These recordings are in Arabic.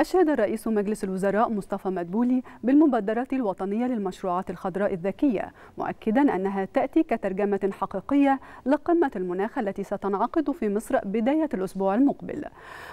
أشاد رئيس مجلس الوزراء مصطفى مدبولي بالمبادرة الوطنية للمشروعات الخضراء الذكية مؤكدا أنها تأتي كترجمة حقيقية لقمة المناخ التي ستنعقد في مصر بداية الأسبوع المقبل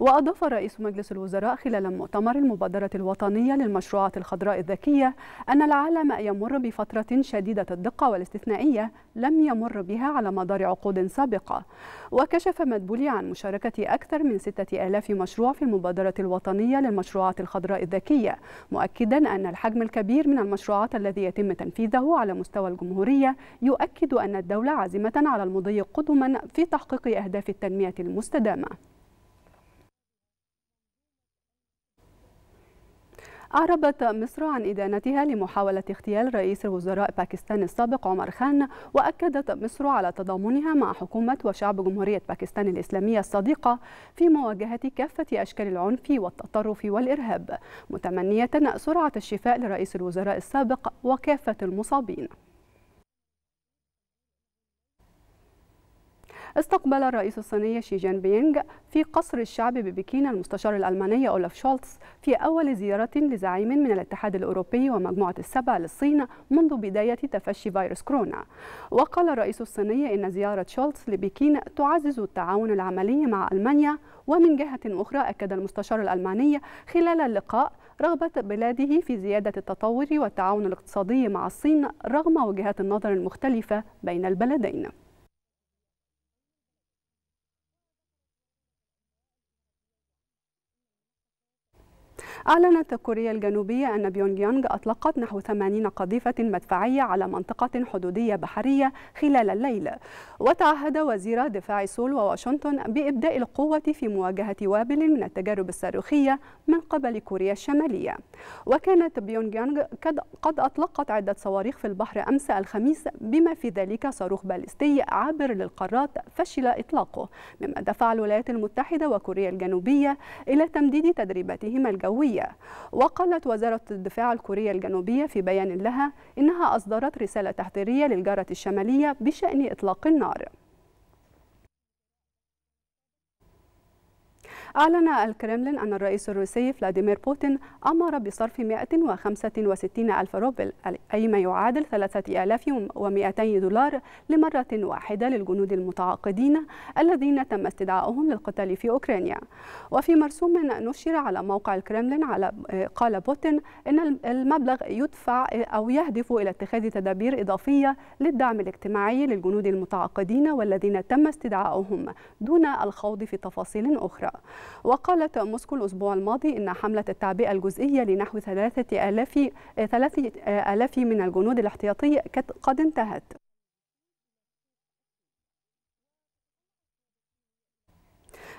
وأضاف رئيس مجلس الوزراء خلال مؤتمر المبادرة الوطنية للمشروعات الخضراء الذكية أن العالم يمر بفترة شديدة الدقة والاستثنائية لم يمر بها على مدار عقود سابقة وكشف مدبولي عن مشاركة أكثر من 6000 مشروع في المبادرة الوطنية للمشروعات الخضراء الذكية مؤكدا أن الحجم الكبير من المشروعات الذي يتم تنفيذه على مستوى الجمهورية يؤكد أن الدولة عازمة على المضي قدما في تحقيق أهداف التنمية المستدامة أعربت مصر عن إدانتها لمحاولة اغتيال رئيس الوزراء باكستان السابق عمر خان وأكدت مصر على تضامنها مع حكومة وشعب جمهورية باكستان الإسلامية الصديقة في مواجهة كافة أشكال العنف والتطرف والإرهاب متمنية سرعة الشفاء لرئيس الوزراء السابق وكافة المصابين استقبل الرئيس الصيني شي جين بينغ في قصر الشعب ببكين المستشار الألماني أولف شولتز في أول زيارة لزعيم من الاتحاد الأوروبي ومجموعة السبع للصين منذ بداية تفشي فيروس كورونا وقال الرئيس الصيني إن زيارة شولتز لبكين تعزز التعاون العملي مع ألمانيا ومن جهة أخرى أكد المستشار الألماني خلال اللقاء رغبة بلاده في زيادة التطور والتعاون الاقتصادي مع الصين رغم وجهات النظر المختلفة بين البلدين أعلنت كوريا الجنوبية أن بيونج يانغ أطلقت نحو 80 قذيفة مدفعية على منطقة حدودية بحرية خلال الليل وتعهد وزير دفاع سول وواشنطن بإبداء القوة في مواجهة وابل من التجارب الصاروخية من قبل كوريا الشمالية وكانت بيونج يانغ قد أطلقت عدة صواريخ في البحر أمس الخميس بما في ذلك صاروخ باليستي عابر للقارات فشل إطلاقه مما دفع الولايات المتحدة وكوريا الجنوبية إلى تمديد تدريباتهما الجوية وقالت وزارة الدفاع الكورية الجنوبية في بيان لها إنها أصدرت رسالة تحذيرية للجارة الشمالية بشأن إطلاق النار أعلن الكرملين أن الرئيس الروسي فلاديمير بوتين أمر بصرف 165 ألف روبل أي ما يعادل 3200 دولار لمرة واحدة للجنود المتعاقدين الذين تم استدعائهم للقتال في أوكرانيا وفي مرسوم نشر على موقع الكرملين على قال بوتين أن المبلغ يدفع أو يهدف إلى اتخاذ تدابير إضافية للدعم الاجتماعي للجنود المتعاقدين والذين تم استدعائهم دون الخوض في تفاصيل أخرى وقالت موسكو الأسبوع الماضي إن حملة التعبئة الجزئية لنحو ثلاثة آلاف من الجنود الاحتياطي قد انتهت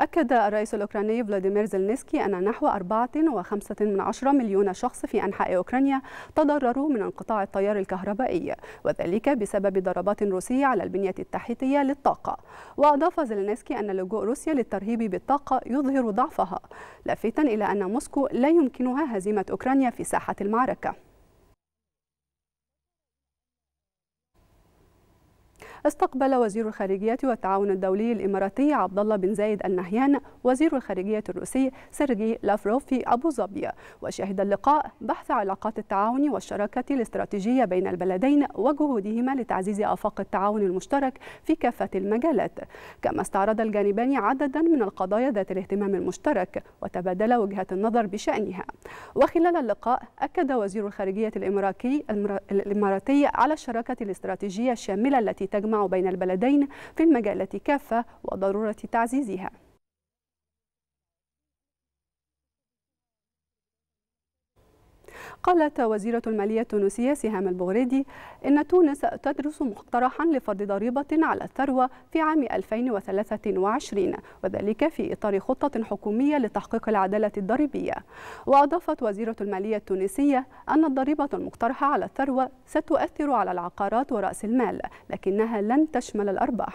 أكد الرئيس الأوكراني فلاديمير زيلينسكي أن نحو 4.5 مليون شخص في أنحاء أوكرانيا تضرروا من انقطاع التيار الكهربائي وذلك بسبب ضربات روسية على البنية التحتية للطاقة وأضاف زيلينسكي أن لجوء روسيا للترهيب بالطاقة يظهر ضعفها لافتا إلى أن موسكو لا يمكنها هزيمة أوكرانيا في ساحة المعركة استقبل وزير الخارجية والتعاون الدولي الإماراتي عبد الله بن زايد النهيان وزير الخارجية الروسي سيرجي لافروف في أبو ظبي وشهد اللقاء بحث علاقات التعاون والشراكة الاستراتيجية بين البلدين وجهودهما لتعزيز آفاق التعاون المشترك في كافة المجالات كما استعرض الجانبان عددا من القضايا ذات الاهتمام المشترك وتبادل وجهة النظر بشأنها وخلال اللقاء أكد وزير الخارجية الإماراتي على الشراكة الاستراتيجية الشاملة التي تجمع معه بين البلدين في المجالات كافة وضرورة تعزيزها قالت وزيرة المالية التونسية سهام البغريدي إن تونس تدرس مقترحا لفرض ضريبة على الثروة في عام 2023 وذلك في إطار خطة حكومية لتحقيق العدالة الضريبية وأضافت وزيرة المالية التونسية أن الضريبة المقترحة على الثروة ستؤثر على العقارات ورأس المال لكنها لن تشمل الأرباح